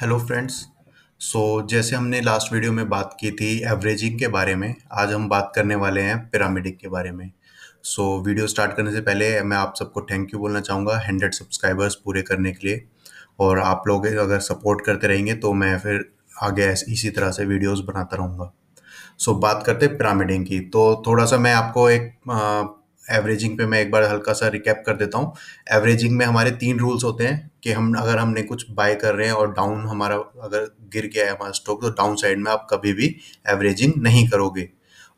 hello friends so जैसे हमने last video में बात की थी एवरेजिंग के बारे में आज हम बात करने वाले हैं पिरामिडिक के बारे में सो so, वीडियो स्टार्ट करने से पहले मैं आप सबको थैंक यू बोलना चाहूँगा हंड्रेड सब्सक्राइबर्स पूरे करने के लिए और आप लोग अगर सपोर्ट करते रहेंगे तो मैं फिर आगे इसी तरह से वीडियोज़ बनाता रहूँगा सो so, बात करते पिरामिडिंग की तो थोड़ा सा मैं आपको एक एवरेजिंग पे मैं एक बार हल्का सा रिकैप कर देता हूँ एवरेजिंग में हमारे तीन रूल्स होते हैं कि हम अगर हमने कुछ बाय कर रहे हैं और डाउन हमारा अगर गिर गया है हमारा स्टॉक तो डाउन साइड में आप कभी भी एवरेजिंग नहीं करोगे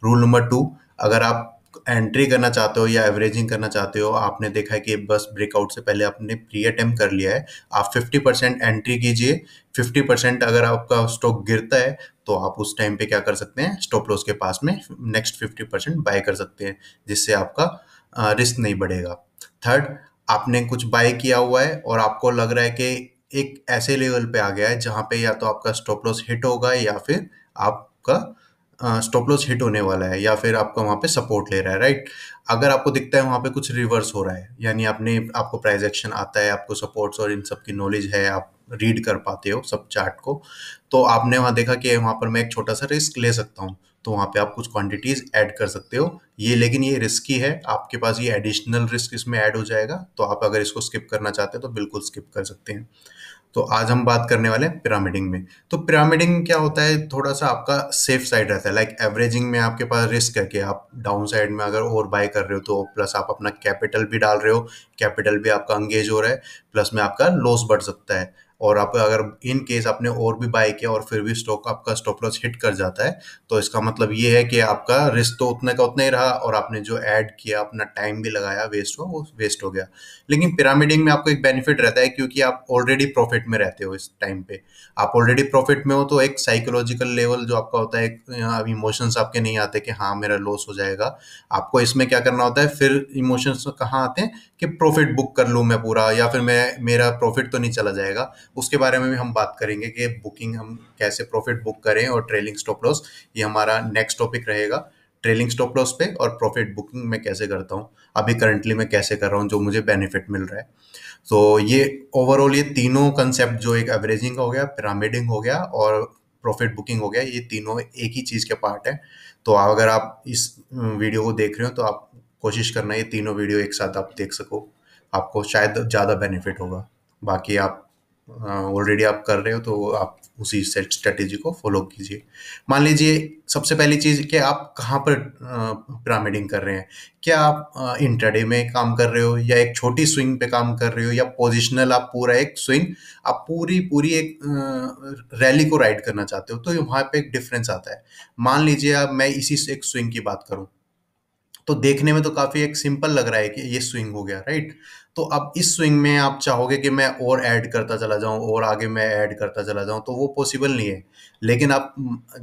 रूल नंबर टू अगर आप एंट्री करना चाहते हो या एवरेजिंग करना चाहते हो आपने देखा है कि बस ब्रेकआउट से पहले आपने प्री अटेम्प कर लिया है आप 50 परसेंट एंट्री कीजिए 50 परसेंट अगर आपका स्टॉक गिरता है तो आप उस टाइम पे क्या कर सकते हैं स्टॉप लॉस के पास में नेक्स्ट फिफ्टी परसेंट बाय कर सकते हैं जिससे आपका रिस्क नहीं बढ़ेगा थर्ड आपने कुछ बाय किया हुआ है और आपको लग रहा है कि एक ऐसे लेवल पे आ गया है जहाँ पे या तो आपका स्टॉप लॉस हिट होगा या फिर आपका स्टॉप लॉस हिट होने वाला है या फिर आपका वहाँ पे सपोर्ट ले रहा है राइट अगर आपको दिखता है वहाँ पे कुछ रिवर्स हो रहा है यानी आपने आपको प्राइस एक्शन आता है आपको सपोर्ट्स और इन सब की नॉलेज है आप रीड कर पाते हो सब चार्ट को तो आपने वहाँ देखा कि वहाँ पर मैं एक छोटा सा रिस्क ले सकता हूँ तो वहाँ पे आप कुछ क्वांटिटीज ऐड कर सकते हो ये लेकिन ये रिस्की है आपके पास ये एडिशनल रिस्क इसमें ऐड हो जाएगा तो आप अगर इसको स्किप करना चाहते हैं तो बिल्कुल स्किप कर सकते हैं तो आज हम बात करने वाले हैं पिरामिडिंग में तो पिरामिडिंग क्या होता है थोड़ा सा आपका सेफ साइड रहता है लाइक like एवरेजिंग में आपके पास रिस्क है कि आप डाउन साइड में अगर ओवर बाय कर रहे हो तो प्लस आप अपना कैपिटल भी डाल रहे हो कैपिटल भी आपका अंगेज हो रहा है प्लस में आपका लॉस बढ़ सकता है और आप अगर इन केस आपने और भी बाय किया और फिर भी स्टॉक आपका स्टॉप लॉस हिट कर जाता है तो इसका मतलब ये है कि आपका रिस्क तो उतने का उतना ही रहा और आपने जो ऐड किया अपना टाइम भी लगाया वेस्ट हुआ वो वेस्ट हो गया लेकिन पिरामिडिंग में आपको एक बेनिफिट रहता है क्योंकि आप ऑलरेडी प्रॉफिट में रहते हो इस टाइम पे आप ऑलरेडी प्रॉफिट में हो तो एक साइकोलॉजिकल लेवल जो आपका होता है इमोशंस आपके नहीं आते कि हाँ मेरा लॉस हो जाएगा आपको इसमें क्या करना होता है फिर इमोशंस कहाँ आते हैं कि प्रॉफिट बुक कर लूँ मैं पूरा या फिर मैं मेरा प्रॉफिट तो नहीं चला जाएगा उसके बारे में भी हम बात करेंगे कि बुकिंग हम कैसे प्रॉफिट बुक करें और ट्रेलिंग स्टॉप लॉस ये हमारा नेक्स्ट टॉपिक रहेगा ट्रेलिंग स्टॉप लॉस पे और प्रॉफिट बुकिंग मैं कैसे करता हूँ अभी करंटली मैं कैसे कर रहा हूँ जो मुझे बेनिफिट मिल रहा है तो ये ओवरऑल ये तीनों कंसेप्ट जो एक एवरेजिंग हो गया पिरामिडिंग हो गया और प्रॉफिट बुकिंग हो गया ये तीनों एक ही चीज़ के पार्ट है तो अगर आप इस वीडियो को देख रहे हो तो आप कोशिश करना ये तीनों वीडियो एक साथ आप देख सको आपको शायद ज़्यादा बेनिफिट होगा बाकी आप ऑलरेडी आप कर रहे हो तो आप उसी स्ट्रेटेजी को फॉलो कीजिए मान लीजिए सबसे पहली चीज़ कि आप कहाँ पर पिरामिडिंग कर रहे हैं क्या आप इंटरडे में काम कर रहे हो या एक छोटी स्विंग पे काम कर रहे हो या पोजिशनल आप पूरा एक स्विंग आप पूरी पूरी एक रैली को राइड करना चाहते हो तो वहाँ पे एक डिफरेंस आता है मान लीजिए आप मैं इसी एक स्विंग की बात करूँ तो देखने में तो काफ़ी एक सिंपल लग रहा है कि ये स्विंग हो गया राइट तो अब इस स्विंग में आप चाहोगे कि मैं और ऐड करता चला जाऊं और आगे मैं ऐड करता चला जाऊं तो वो पॉसिबल नहीं है लेकिन आप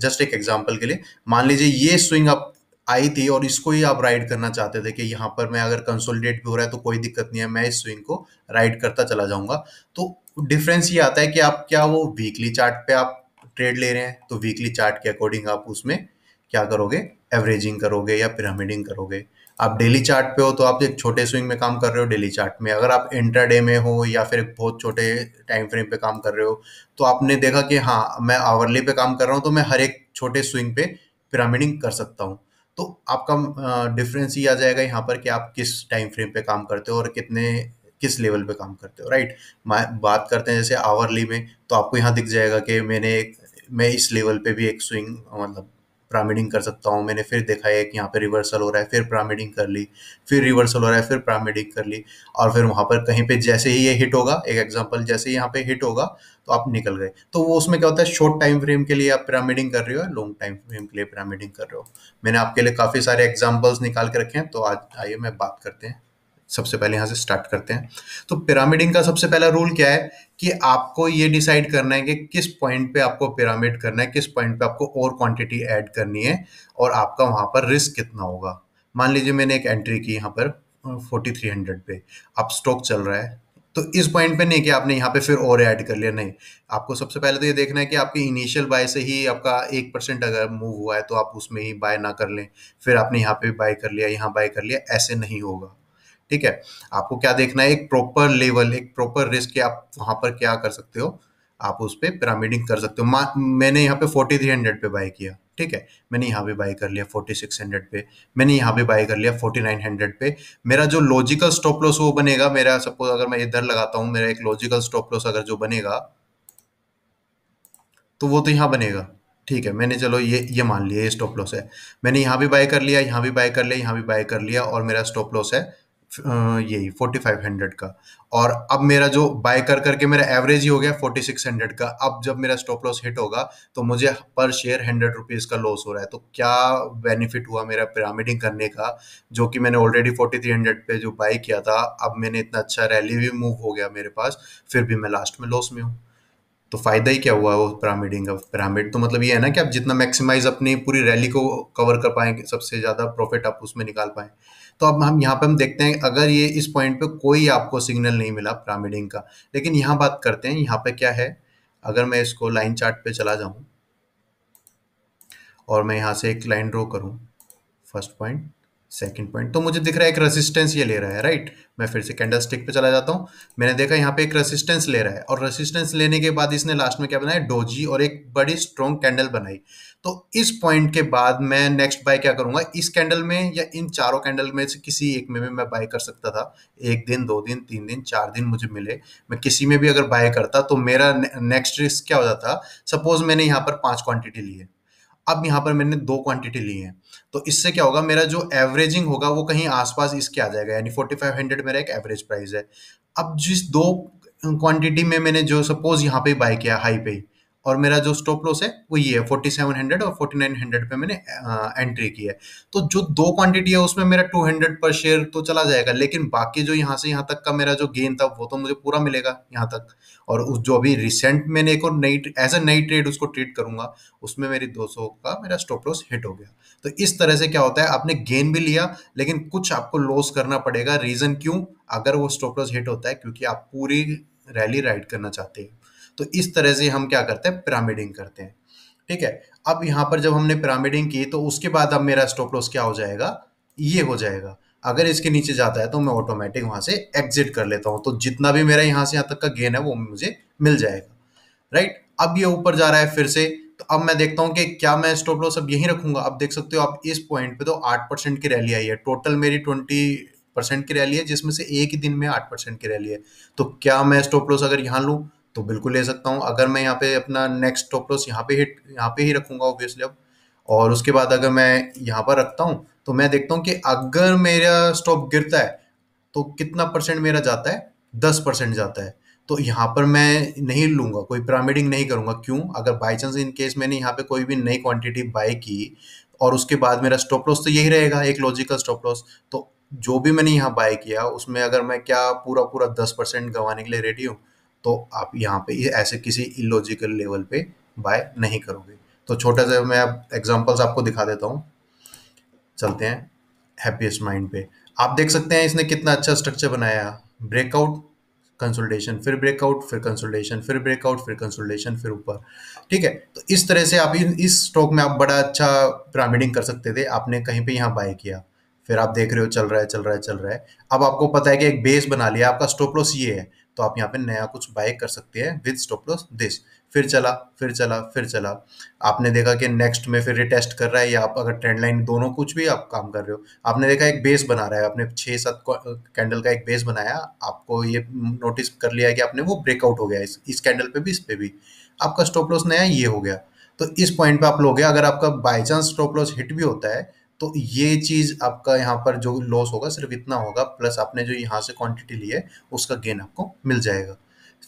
जस्ट एक एग्जांपल के लिए मान लीजिए ये स्विंग आप आई थी और इसको ही आप राइड करना चाहते थे कि यहाँ पर मैं अगर कंसोलिडेट भी हो रहा है तो कोई दिक्कत नहीं है मैं इस स्विंग को राइड करता चला जाऊंगा तो डिफरेंस ये आता है कि आप क्या वो वीकली चार्ट पे आप ट्रेड ले रहे हैं तो वीकली चार्ट के अकॉर्डिंग आप उसमें क्या करोगे एवरेजिंग करोगे या पिरामिडिंग करोगे आप डेली चार्ट पे हो तो आप एक छोटे स्विंग में काम कर रहे हो डेली चार्ट में अगर आप इंट्राडे में हो या फिर एक बहुत छोटे टाइम फ्रेम पे काम कर रहे हो तो आपने देखा कि हाँ मैं आवरली पे काम कर रहा हूँ तो मैं हर एक छोटे स्विंग पे पिरामिडिंग कर सकता हूँ तो आपका डिफरेंस ये आ जाएगा यहाँ पर कि आप किस टाइम फ्रेम पे काम करते हो और कितने किस लेवल पे काम करते हो राइट बात करते हैं जैसे आवरली में तो आपको यहाँ दिख जाएगा कि मैंने एक मैं इस लेवल पे भी एक स्विंग मतलब प्रामिडिंग कर सकता हूँ मैंने फिर देखा है कि यहाँ पे रिवर्सल हो रहा है फिर प्रामिडिंग कर ली फिर रिवर्सल हो रहा है फिर प्रामिडिंग कर ली और फिर वहाँ पर कहीं पे जैसे ही ये हिट होगा एक एग्जाम्पल जैसे ही यहाँ पे हिट होगा तो आप निकल गए तो वो उसमें क्या होता है शॉर्ट टाइम फ्रेम के लिए आप पिरामिडिंग कर रहे हो लॉन्ग टाइम फ्रेम के लिए पिरामिडिंग कर रहे हो मैंने आपके लिए काफ़ी सारे एग्जाम्पल्स निकाल के रखे हैं तो आज आइए मैं बात करते हैं सबसे पहले यहाँ से स्टार्ट करते हैं तो पिरामिडिंग का सबसे पहला रूल क्या है कि आपको ये डिसाइड करना है कि किस पॉइंट पे आपको पिरामिड करना है किस पॉइंट पे आपको और क्वांटिटी ऐड करनी है और आपका वहाँ पर रिस्क कितना होगा मान लीजिए मैंने एक एंट्री की यहाँ पर फोर्टी थ्री हंड्रेड पे आप स्टॉक चल रहा है तो इस पॉइंट पे नहीं कि आपने यहाँ पे फिर और ऐड कर लिया नहीं आपको सबसे पहले तो ये देखना है कि आपकी इनिशियल बाय से ही आपका एक परसेंट अगर मूव हुआ है तो आप उसमें ही बाय ना कर लें फिर आपने यहाँ पे बाय कर लिया यहाँ बाय कर लिया ऐसे नहीं होगा ठीक है आपको क्या देखना है एक प्रॉपर लेवल एक प्रॉपर रिस्क आप वहां पर क्या कर सकते हो आप उस पर पिरामिडिंग कर सकते हो मैंने यहाँ पे फोर्टी थ्री हंड्रेड पे बाय किया ठीक है मैंने यहाँ पे बाय कर लिया फोर्टी सिक्स हंड्रेड पे मैंने यहाँ पे बाय कर लिया फोर्टी नाइन हंड्रेड पे मेरा जो लॉजिकल स्टॉप लॉस वो बनेगा मेरा सपोज अगर मैं इधर लगाता हूँ मेरा एक लॉजिकल स्टॉप लॉस अगर जो बनेगा तो वो तो यहाँ बनेगा ठीक है मैंने चलो ये ये मान लिया ये स्टॉप लॉस है मैंने यहाँ भी बाय कर लिया यहाँ भी बाय कर लिया यहाँ भी बाय कर लिया और मेरा स्टॉप लॉस है यही फोर्टी फाइव हंड्रेड का और अब मेरा जो बाय कर करके मेरा एवरेज ही हो गया फोर्टी सिक्स हंड्रेड का अब जब मेरा स्टॉप लॉस हिट होगा तो मुझे पर शेयर हंड्रेड रुपीज़ का लॉस हो रहा है तो क्या बेनिफिट हुआ मेरा पिरामिडिंग करने का जो कि मैंने ऑलरेडी फोर्टी थ्री हंड्रेड पे जो बाय किया था अब मैंने इतना अच्छा रैली भी मूव हो गया मेरे पास फिर भी मैं लास्ट में लॉस में हूँ तो फ़ायदा ही क्या हुआ वो पिरामिडिंग का पिरामिड तो मतलब ये है ना कि आप जितना मैक्सिमाइज अपनी पूरी रैली को कवर कर पाए सबसे ज़्यादा प्रॉफिट आप उसमें निकाल पाए तो अब हम यहाँ पे हम देखते हैं अगर ये इस पॉइंट पे कोई आपको सिग्नल नहीं मिला पिरामिडिंग का लेकिन यहाँ बात करते हैं यहाँ पे क्या है अगर मैं इसको लाइन चार्ट पे चला जाऊं और मैं यहाँ से एक लाइन ड्रॉ करूँ फर्स्ट पॉइंट सेकेंड पॉइंट तो मुझे दिख रहा है एक रेसिस्टेंस ये ले रहा है राइट मैं फिर से कैंडल स्टिक पर चला जाता हूँ मैंने देखा यहाँ पे एक रेसिस्टेंस ले रहा है और रेसिस्टेंस लेने के बाद इसने लास्ट में क्या बनाया डोजी और एक बड़ी स्ट्रॉन्ग कैंडल बनाई तो इस पॉइंट के बाद मैं नेक्स्ट बाय क्या करूँगा इस कैंडल में या इन चारों कैंडल में से किसी एक में भी मैं बाय कर सकता था एक दिन दो दिन तीन दिन चार दिन मुझे मिले मैं किसी में भी अगर बाय करता तो मेरा नेक्स्ट रिस्क क्या हो जाता सपोज मैंने यहाँ पर पाँच क्वान्टिटी ली है अब यहाँ पर मैंने दो क्वांटिटी ली है तो इससे क्या होगा मेरा जो एवरेजिंग होगा वो कहीं आसपास इसके आ जाएगा यानी फोर्टी फाइव हंड्रेड मेरा एक एवरेज प्राइस है अब जिस दो क्वांटिटी में मैंने जो सपोज यहाँ पे बाय किया हाई पे ही और मेरा जो स्टॉप लॉस है वो ये है फोर्टी सेवन हंड्रेड और फोर्टी नाइन हंड्रेड पे मैंने एंट्री की है तो जो दो क्वांटिटी है उसमें मेरा टू हंड्रेड पर शेयर तो चला जाएगा लेकिन बाकी जो यहाँ से यहाँ तक का मेरा जो गेन था वो तो मुझे पूरा मिलेगा यहाँ तक और उस जो अभी रिसेंट मैंने एक और नई एज अ नई ट्रेड उसको ट्रीट करूंगा उसमें मेरी दो सौ का मेरा स्टॉप लॉस हिट हो गया तो इस तरह से क्या होता है आपने गेन भी लिया लेकिन कुछ आपको लॉस करना पड़ेगा रीजन क्यों अगर वो स्टॉप लॉस हिट होता है क्योंकि आप पूरी रैली राइड करना चाहते हैं तो इस तरह से हम क्या करते हैं पिरामिडिंग करते हैं ठीक है अब यहां पर जब हमने पिरामिडिंग की तो उसके बाद अब मेरा स्टॉप लॉस क्या हो जाएगा ये हो जाएगा अगर इसके नीचे जाता है तो मैं ऑटोमेटिक वहां से एग्जिट कर लेता हूं तो जितना भी मेरा यहां से यहां तक का गेन है वो मुझे मिल जाएगा राइट अब ये ऊपर जा रहा है फिर से तो अब मैं देखता हूं कि क्या मैं स्टॉप लॉस अब यहीं रखूंगा अब देख सकते हो आप इस पॉइंट पे तो आठ परसेंट की रैली आई है टोटल मेरी ट्वेंटी परसेंट की रैली है जिसमें से एक ही दिन में आठ परसेंट की रैली है तो क्या मैं स्टॉप लॉस अगर यहाँ लूँ तो बिल्कुल ले सकता हूँ अगर मैं यहाँ पे अपना नेक्स्ट स्टॉप लॉस यहाँ पे हिट यहाँ पे ही रखूंगा ऑब्वियसली अब और उसके बाद अगर मैं यहाँ पर रखता हूँ तो मैं देखता हूँ कि अगर मेरा स्टॉप गिरता है तो कितना परसेंट मेरा जाता है दस परसेंट जाता है तो यहाँ पर मैं नहीं लूँगा कोई पिरामिडिंग नहीं करूँगा क्यों अगर बाई चांस इन केस मैंने यहाँ पे कोई भी नई क्वांटिटी बाय की और उसके बाद मेरा स्टॉप लॉस तो यही रहेगा एक लॉजिकल स्टॉप लॉस तो जो भी मैंने यहाँ बाय किया उसमें अगर मैं क्या पूरा पूरा दस परसेंट गंवाने के लिए रेडी हूँ तो आप यहाँ पे ऐसे किसी इलॉजिकल लेवल पे बाय नहीं करोगे तो छोटा सा मैं अब एग्जांपल्स आपको दिखा देता हूँ चलते हैं हैप्पीएस्ट माइंड पे आप देख सकते हैं इसने कितना अच्छा स्ट्रक्चर बनाया ब्रेकआउट कंसल्टेशन फिर ब्रेकआउट फिर कंसल्टेशन फिर ब्रेकआउट फिर कंसल्टेशन फिर ऊपर ठीक है तो इस तरह से आप इस स्टॉक में आप बड़ा अच्छा पिरामिडिंग कर सकते थे आपने कहीं पे यहाँ बाय किया फिर आप देख रहे हो चल रहा है चल रहा है चल रहा है अब आपको पता है कि एक बेस बना लिया आपका स्टॉप लॉस ये है तो आप यहाँ पे नया कुछ बाय कर सकते हैं विद स्टॉप लॉस दिस फिर चला फिर चला फिर चला आपने देखा कि नेक्स्ट में फिर रिटेस्ट कर रहा है या आप अगर ट्रेंड लाइन दोनों कुछ भी आप काम कर रहे हो आपने देखा एक बेस बना रहा है आपने छः सात कैंडल का एक बेस बनाया आपको ये नोटिस कर लिया कि आपने वो ब्रेकआउट हो गया इस इस कैंडल पे भी इस पे भी आपका स्टॉप लॉस नया ये हो गया तो इस पॉइंट पे आप लोगे अगर आपका by chance stop loss hit भी होता है तो ये चीज़ आपका यहाँ पर जो लॉस होगा सिर्फ इतना होगा प्लस आपने जो यहाँ से क्वांटिटी ली है उसका गेन आपको मिल जाएगा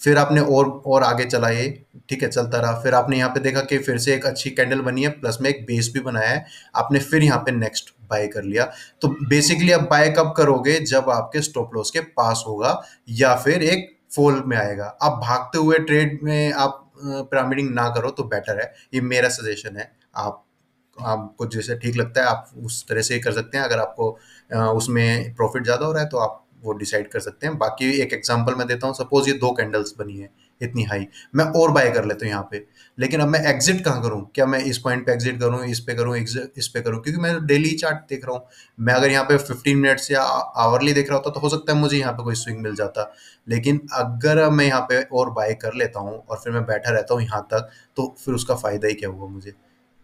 फिर आपने और और आगे चलाइए ठीक है चलता रहा फिर आपने यहाँ पे देखा कि फिर से एक अच्छी कैंडल बनी है प्लस में एक बेस भी बनाया है आपने फिर यहाँ पे नेक्स्ट बाय कर लिया तो बेसिकली आप बाय कब करोगे जब आपके स्टॉप लॉस के पास होगा या फिर एक फॉल में आएगा आप भागते हुए ट्रेड में आप पिरामिडिंग ना करो तो बेटर है ये मेरा सजेशन है आप आपको जैसे ठीक लगता है आप उस तरह से ही कर सकते हैं अगर आपको उसमें प्रॉफिट ज़्यादा हो रहा है तो आप वो डिसाइड कर सकते हैं बाकी एक एग्जाम्पल मैं देता हूँ सपोज ये दो कैंडल्स बनी है इतनी हाई मैं और बाय कर लेता हूँ यहाँ पे लेकिन अब मैं एग्जिट कहाँ करूँ क्या मैं इस पॉइंट पे एग्जिट करूँ इस पे करूँ इस पे करूँ क्योंकि मैं डेली चार्ट देख रहा हूँ मैं अगर यहाँ पे 15 मिनट्स या आवरली देख रहा होता तो हो सकता है मुझे यहाँ पे कोई स्विंग मिल जाता लेकिन अगर मैं यहाँ पे और बाय कर लेता हूँ और फिर मैं बैठा रहता हूँ यहाँ तक तो फिर उसका फ़ायदा ही क्या हुआ मुझे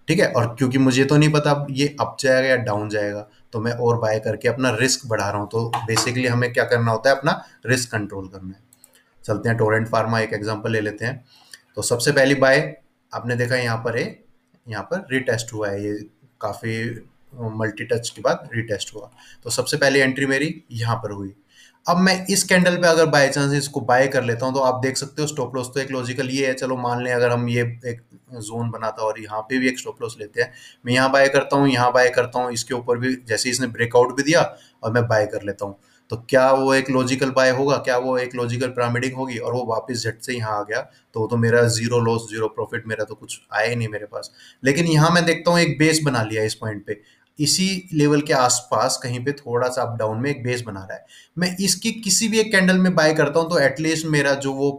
ठीक है और क्योंकि मुझे तो नहीं पता ये अप जाएगा या डाउन जाएगा तो मैं और बाय करके अपना रिस्क बढ़ा रहा हूँ तो बेसिकली हमें क्या करना होता है अपना रिस्क कंट्रोल करना है चलते हैं टोरेंट फार्मा एक एग्जाम्पल ले लेते हैं तो सबसे पहली बाय आपने देखा यहाँ पर है यहाँ पर रिटेस्ट हुआ है ये काफ़ी मल्टी टच के बाद रिटेस्ट हुआ तो सबसे पहली एंट्री मेरी यहाँ पर हुई अब मैं इस कैंडल पे अगर बाई चांस इसको बाय कर लेता हूँ तो आप देख सकते हो स्टॉप लॉस तो एक लॉजिकल ये है चलो मान लें अगर हम ये एक जोन बनाता और यहाँ पे भी एक स्टॉप लॉस लेते हैं मैं यहाँ बाय करता हूँ यहाँ बाय करता हूँ इसके ऊपर भी जैसे इसने ब्रेकआउट भी दिया और मैं बाय कर लेता हूँ तो क्या वो एक लॉजिकल बाय होगा क्या वो एक लॉजिकल पैरामीडिंग होगी और वो वापस झट से यहाँ आ गया तो तो मेरा जीरो लॉस जीरो प्रॉफिट मेरा तो कुछ आया ही नहीं मेरे पास लेकिन यहाँ मैं देखता हूँ एक बेस बना लिया इस पॉइंट पे इसी लेवल के आसपास कहीं पे थोड़ा सा अप डाउन में एक बेस बना रहा है मैं इसकी किसी भी एक कैंडल में बाय करता हूँ तो एटलीस्ट मेरा जो वो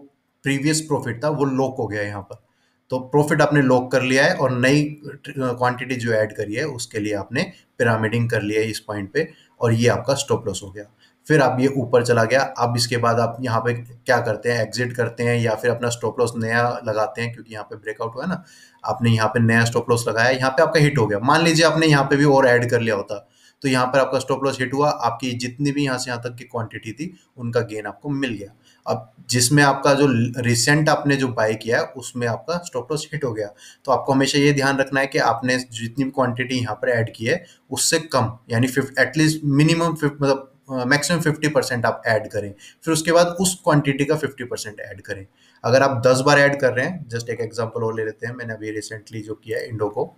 प्रीवियस प्रॉफिट था वो लॉक हो गया यहाँ पर तो प्रॉफिट आपने लॉक कर लिया है और नई क्वांटिटी जो ऐड करी है उसके लिए आपने पिरामिडिंग कर लिया है इस पॉइंट पे और ये आपका स्टॉप लॉस हो गया फिर आप ये ऊपर चला गया अब इसके बाद आप यहाँ पे क्या करते हैं एग्जिट करते हैं या फिर अपना स्टॉप लॉस नया लगाते हैं क्योंकि यहाँ पे ब्रेकआउट हुआ है ना आपने यहाँ पे नया स्टॉप लॉस लगाया यहाँ पे आपका हिट हो गया मान लीजिए आपने यहाँ पे भी और ऐड कर लिया होता तो यहाँ पर आपका स्टॉप लॉस हिट हुआ आपकी जितनी भी यहाँ से यहाँ तक की क्वांटिटी थी उनका गेन आपको मिल गया अब जिसमें आपका जो रिसेंट आपने जो बाय किया है उसमें आपका स्टॉप लॉस हिट हो गया तो आपको हमेशा ये ध्यान रखना है कि आपने जितनी भी क्वांटिटी यहाँ पर ऐड की है उससे कम यानी फिफ्ट एटलीस्ट मिनिमम मतलब मैक्सिमम फिफ्टी परसेंट आप ऐड करें फिर उसके बाद उस क्वांटिटी का फिफ्टी परसेंट ऐड करें अगर आप दस बार ऐड कर रहे हैं जस्ट एक एग्जाम्पल और ले लेते हैं मैंने अभी रिसेंटली जो किया इंडोको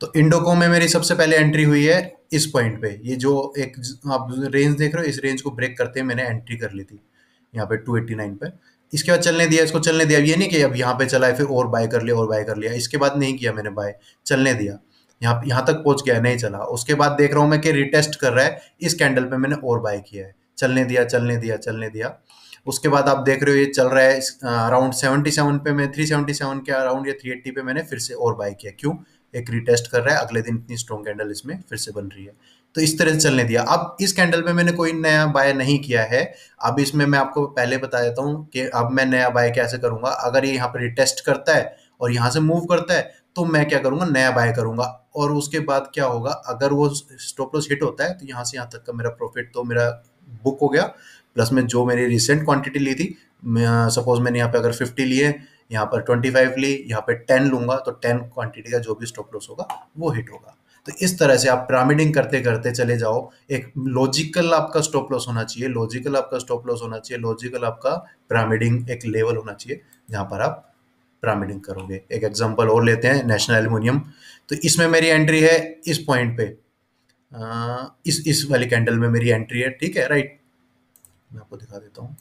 तो इंडोको में मेरी सबसे पहले एंट्री हुई है इस पॉइंट पे ये जो एक आप रेंज देख रहे हो इस रेंज को ब्रेक करते हैं मैंने एंट्री कर ली थी यहाँ पे नाइन पे इसके बाद चलने दिया इसको चलने दिया अब ये नहीं कि अब यहाँ पे चला है फिर और बाय कर लिया और बाय कर लिया इसके बाद नहीं किया मैंने बाय चलने दिया यहाँ यहाँ तक पहुंच गया नहीं चला उसके बाद देख रहा हूँ मैं कि रिटेस्ट कर रहा है इस कैंडल पे मैंने और बाय किया है चलने दिया चलने दिया चलने दिया उसके बाद आप देख रहे हो ये चल रहा है अराउंड सेवेंटी सेवन पे मैं थ्री सेवेंटी सेवन के अराउंड या थ्री एट्टी पे मैंने फिर से और बाय किया क्यों एक रिटेस्ट कर रहा है अगले दिन इतनी स्ट्रॉन्ग कैंडल इसमें फिर से बन रही है तो इस तरह से चलने दिया अब इस कैंडल में मैंने कोई नया बाय नहीं किया है अब इसमें मैं आपको पहले बता देता हूँ कि अब मैं नया बाय कैसे करूंगा अगर ये यहाँ पर रिटेस्ट करता है और यहाँ से मूव करता है तो मैं क्या करूंगा नया बाय करूंगा और उसके बाद क्या होगा अगर वो स्टॉप लॉस हिट होता है तो यहाँ से यहाँ तक का मेरा प्रॉफिट तो मेरा बुक हो गया प्लस में जो मेरी रिसेंट क्वांटिटी ली थी सपोज मैंने यहाँ पे अगर 50 लिए यहाँ पर 25 ली यहाँ पे 10 लूंगा तो 10 क्वांटिटी का जो भी स्टॉप लॉस होगा वो हिट होगा तो इस तरह से आप पिरामिडिंग करते करते चले जाओ एक लॉजिकल आपका स्टॉप लॉस होना चाहिए लॉजिकल आपका स्टॉप लॉस होना चाहिए लॉजिकल आपका पिरामिडिंग एक लेवल होना चाहिए जहाँ पर आप पिरामिडिंग करोगे एक एग्जांपल और लेते हैं नेशनल एल्यूमिनियम तो इसमें मेरी एंट्री है इस पॉइंट पे इस इस वाली कैंडल में मेरी एंट्री है ठीक है राइट मैं आपको दिखा देता हूँ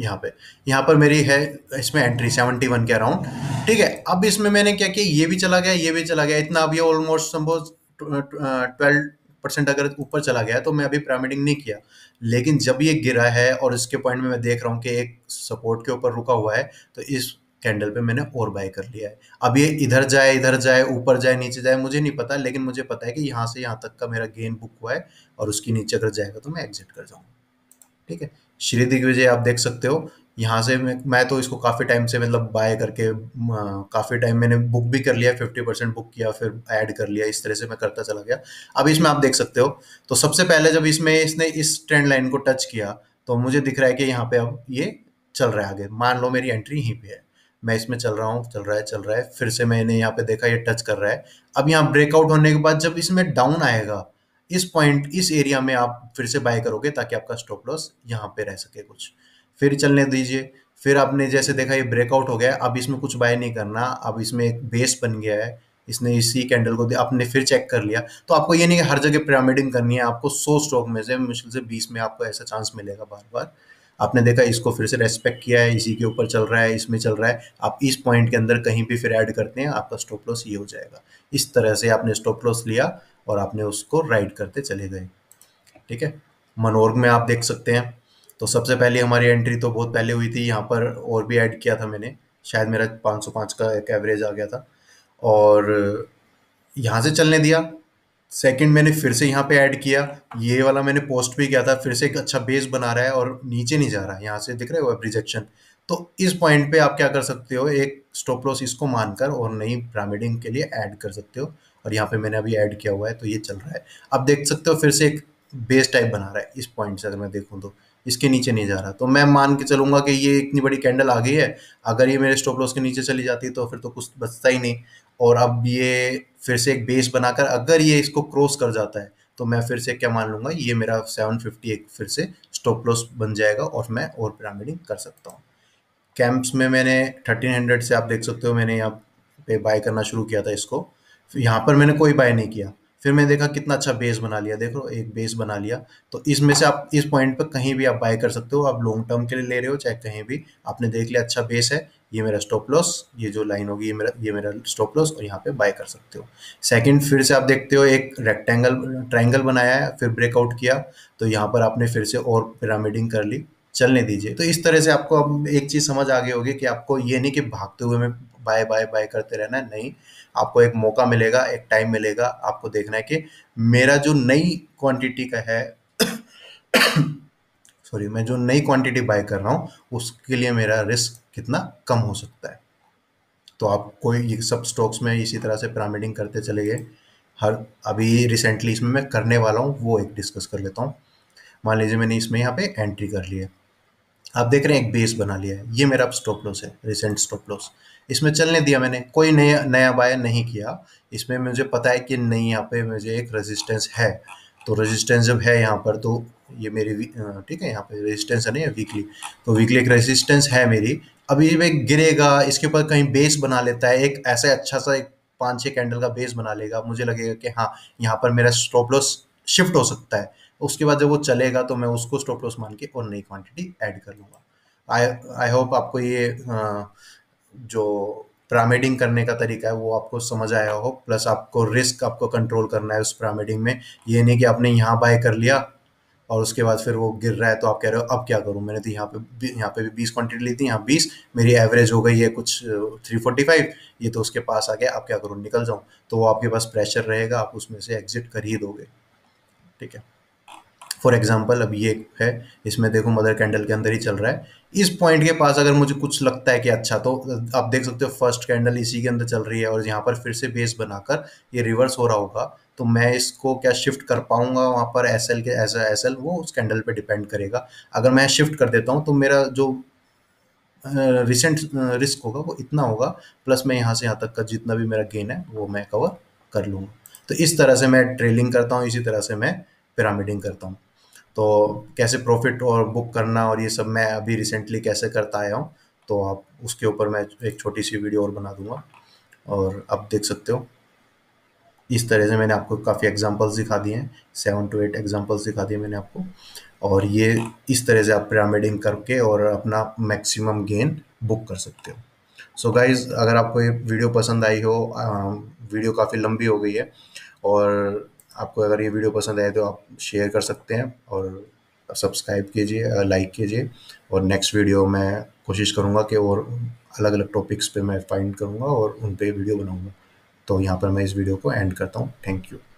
यहाँ पे यहाँ पर मेरी है इसमें एंट्री सेवेंटी वन के अराउंड ठीक है अब इसमें मैंने क्या किया ये भी चला गया ये भी चला गया इतना अभी ऑलमोस्ट सम्पोज ट्वेल्व परसेंट अगर ऊपर चला गया तो मैं अभी पिरामिडिंग नहीं किया लेकिन जब ये गिरा है और इसके पॉइंट में मैं देख रहा हूँ कि एक सपोर्ट के ऊपर रुका हुआ है तो इस कैंडल पे मैंने और बाय कर लिया है अब ये इधर जाए इधर जाए ऊपर जाए नीचे जाए मुझे नहीं पता लेकिन मुझे पता है कि यहाँ से यहाँ तक का मेरा गेन बुक हुआ है और उसकी नीचे अगर जाएगा तो मैं एग्जिट कर जाऊँगा ठीक है श्री दिग्विजय आप देख सकते हो यहाँ से मैं मैं तो इसको काफ़ी टाइम से मतलब बाय करके काफ़ी टाइम मैंने बुक भी कर लिया फिफ्टी परसेंट बुक किया फिर ऐड कर लिया इस तरह से मैं करता चला गया अब इसमें आप देख सकते हो तो सबसे पहले जब इसमें इसने इस ट्रेंड लाइन को टच किया तो मुझे दिख रहा है कि यहाँ पे अब ये चल रहा है आगे मान लो मेरी एंट्री यहीं पे है मैं इसमें चल रहा हूँ चल रहा है चल रहा है फिर से मैंने यहाँ पे देखा ये टच कर रहा है अब यहाँ ब्रेकआउट होने के बाद जब इसमें डाउन आएगा इस पॉइंट इस एरिया में आप फिर से बाय करोगे ताकि आपका स्टॉप लॉस यहाँ पे रह सके कुछ फिर चलने दीजिए फिर आपने जैसे देखा ये ब्रेकआउट हो गया अब इसमें कुछ बाय नहीं करना अब इसमें एक बेस बन गया है इसने इसी कैंडल को दिया आपने फिर चेक कर लिया तो आपको ये नहीं कि हर जगह पिरामिडिंग करनी है आपको सौ स्टॉक में से मुश्किल से बीस में आपको ऐसा चांस मिलेगा बार बार आपने देखा इसको फिर से रेस्पेक्ट किया है इसी के ऊपर चल रहा है इसमें चल रहा है आप इस पॉइंट के अंदर कहीं भी फिर ऐड करते हैं आपका स्टॉप लॉस ये हो जाएगा इस तरह से आपने स्टॉप लॉस लिया और आपने उसको राइड करते चले गए ठीक है मनोर्ग में आप देख सकते हैं तो सबसे पहले हमारी एंट्री तो बहुत पहले हुई थी यहाँ पर और भी ऐड किया था मैंने शायद मेरा 505 का एक एवरेज आ गया था और यहाँ से चलने दिया सेकंड मैंने फिर से यहाँ पे ऐड किया ये वाला मैंने पोस्ट भी किया था फिर से एक अच्छा बेस बना रहा है और नीचे नहीं जा रहा है यहाँ से दिख रहा है वेब रिजेक्शन तो इस पॉइंट पे आप क्या कर सकते हो एक स्टॉप लॉस इसको मानकर और नई पिरामिडिंग के लिए ऐड कर सकते हो और यहाँ पे मैंने अभी ऐड किया हुआ है तो ये चल रहा है आप देख सकते हो फिर से एक बेस टाइप बना रहा है इस पॉइंट से अगर मैं देखूँ तो इसके नीचे नहीं जा रहा तो मैं मान के चलूंगा कि ये इतनी बड़ी कैंडल आ गई है अगर ये मेरे स्टॉप लॉस के नीचे चली जाती है तो फिर तो कुछ बचता ही नहीं और अब ये फिर से एक बेस बनाकर अगर ये इसको क्रॉस कर जाता है तो मैं फिर से क्या मान लूंगा ये मेरा 750 एक फिर से स्टॉप लॉस बन जाएगा और मैं और पिरामिडिंग कर सकता हूँ कैंप्स में मैंने 1300 से आप देख सकते हो मैंने यहाँ पे बाय करना शुरू किया था इसको यहाँ पर मैंने कोई बाय नहीं किया फिर मैंने देखा कितना अच्छा बेस बना लिया देखो एक बेस बना लिया तो इसमें से आप इस पॉइंट पर कहीं भी आप बाय कर सकते हो आप लॉन्ग टर्म के लिए ले रहे हो चाहे कहीं भी आपने देख लिया अच्छा बेस है ये मेरा स्टॉप लॉस ये जो लाइन होगी ये मेरा ये मेरा स्टॉप लॉस और यहाँ पे बाय कर सकते हो सेकंड फिर से आप देखते हो एक रेक्टेंगल ट्रायंगल बनाया है फिर ब्रेकआउट किया तो यहाँ पर आपने फिर से और पिरामिडिंग कर ली चलने दीजिए तो इस तरह से आपको अब एक चीज़ समझ आ गई होगी कि आपको ये नहीं कि भागते हुए में बाय बाय बाय करते रहना है नहीं आपको एक मौका मिलेगा एक टाइम मिलेगा आपको देखना है कि मेरा जो नई क्वांटिटी का है सॉरी मैं जो नई क्वांटिटी बाय कर रहा हूँ उसके लिए मेरा रिस्क कितना कम हो सकता है तो आप कोई ये सब स्टॉक्स में इसी तरह से पैरामीडिंग करते चले गए हर अभी रिसेंटली इसमें मैं करने वाला हूँ वो एक डिस्कस कर लेता हूँ मान लीजिए मैंने इसमें यहाँ पे एंट्री कर ली है आप देख रहे हैं एक बेस बना लिया है ये मेरा स्टॉप लॉस है रिसेंट स्टॉप लॉस इसमें चलने दिया मैंने कोई नया नया बाय नहीं किया इसमें मुझे पता है कि नहीं यहाँ पे मुझे एक रेजिस्टेंस है तो रेजिस्टेंस जब है यहाँ पर तो ये मेरी ठीक है यहाँ पे रेजिस्टेंस है नहीं वीकली तो वीकली एक रेजिस्टेंस है मेरी अभी ये गिरेगा इसके ऊपर कहीं बेस बना लेता है एक ऐसा अच्छा सा एक पाँच छः कैंडल का बेस बना लेगा मुझे लगेगा कि हाँ यहाँ पर मेरा स्टॉप लॉस शिफ्ट हो सकता है उसके बाद जब वो चलेगा तो मैं उसको स्टॉप लॉस मान के और नई क्वांटिटी ऐड कर लूँगा आई आई होप आपको ये जो प्रामेडिंग करने का तरीका है वो आपको समझ आया हो प्लस आपको रिस्क आपको कंट्रोल करना है उस प्रामेडिंग में ये नहीं कि आपने यहाँ बाय कर लिया और उसके बाद फिर वो गिर रहा है तो आप कह रहे हो अब क्या करूँ मैंने तो यहाँ पे यहाँ पे भी बीस क्वांटिटी ली थी यहाँ बीस मेरी एवरेज हो गई है कुछ थ्री फोर्टी फाइव ये तो उसके पास आ गया अब क्या करूँ निकल जाऊँ तो वो आपके पास प्रेशर रहेगा आप उसमें से एग्जिट कर ही दोगे ठीक है फॉर एग्जाम्पल अब ये है इसमें देखो मदर कैंडल के अंदर ही चल रहा है इस पॉइंट के पास अगर मुझे कुछ लगता है कि अच्छा तो आप देख सकते हो फर्स्ट कैंडल इसी के अंदर चल रही है और यहाँ पर फिर से बेस बनाकर ये रिवर्स हो रहा होगा तो मैं इसको क्या शिफ्ट कर पाऊंगा वहाँ पर एस एल के एस एस एल वो उस कैंडल पर डिपेंड करेगा अगर मैं शिफ्ट कर देता हूँ तो मेरा जो रिसेंट रिस्क होगा वो इतना होगा प्लस मैं यहाँ से यहाँ तक का जितना भी मेरा गेन है वो मैं कवर कर लूँगा तो इस तरह से मैं ट्रेलिंग करता हूँ इसी तरह से मैं पिरामिडिंग करता हूँ तो कैसे प्रॉफिट और बुक करना और ये सब मैं अभी रिसेंटली कैसे करता आया हूँ तो आप उसके ऊपर मैं एक छोटी सी वीडियो और बना दूंगा और आप देख सकते हो इस तरह से मैंने आपको काफ़ी एग्जांपल्स दिखा दिए हैं सेवन टू एट एग्जांपल्स दिखा दिए मैंने आपको और ये इस तरह से आप पिरामिडिंग करके और अपना मैक्सिमम गेन बुक कर सकते हो सो so गाइज अगर आपको ये वीडियो पसंद आई हो वीडियो काफ़ी लंबी हो गई है और आपको अगर ये वीडियो पसंद आए तो आप शेयर कर सकते हैं और सब्सक्राइब कीजिए लाइक कीजिए और नेक्स्ट वीडियो मैं कोशिश करूँगा कि और अलग अलग टॉपिक्स पे मैं फाइंड करूँगा और उन पर वीडियो बनाऊँगा तो यहाँ पर मैं इस वीडियो को एंड करता हूँ थैंक यू